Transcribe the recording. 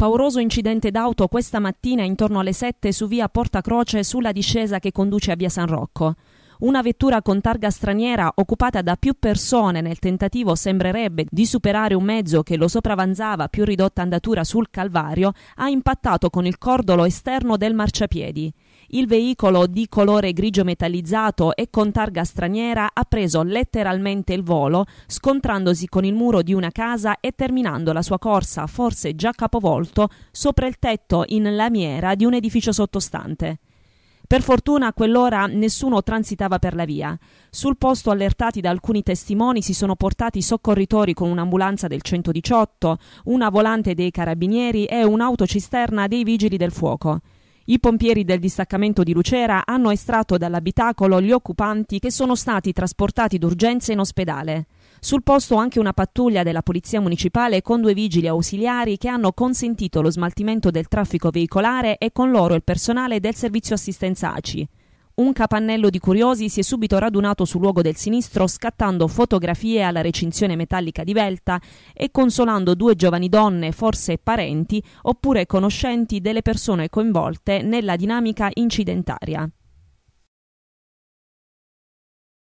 Pauroso incidente d'auto questa mattina intorno alle 7 su via Porta Croce sulla discesa che conduce a via San Rocco. Una vettura con targa straniera occupata da più persone nel tentativo sembrerebbe di superare un mezzo che lo sopravanzava più ridotta andatura sul Calvario ha impattato con il cordolo esterno del marciapiedi. Il veicolo di colore grigio metallizzato e con targa straniera ha preso letteralmente il volo, scontrandosi con il muro di una casa e terminando la sua corsa, forse già capovolto, sopra il tetto in lamiera di un edificio sottostante. Per fortuna a quell'ora nessuno transitava per la via. Sul posto allertati da alcuni testimoni si sono portati soccorritori con un'ambulanza del 118, una volante dei carabinieri e un'autocisterna dei vigili del fuoco. I pompieri del distaccamento di Lucera hanno estratto dall'abitacolo gli occupanti che sono stati trasportati d'urgenza in ospedale. Sul posto anche una pattuglia della Polizia Municipale con due vigili ausiliari che hanno consentito lo smaltimento del traffico veicolare e con loro il personale del servizio assistenza ACI. Un capannello di curiosi si è subito radunato sul luogo del sinistro scattando fotografie alla recinzione metallica di Velta e consolando due giovani donne, forse parenti oppure conoscenti delle persone coinvolte nella dinamica incidentaria.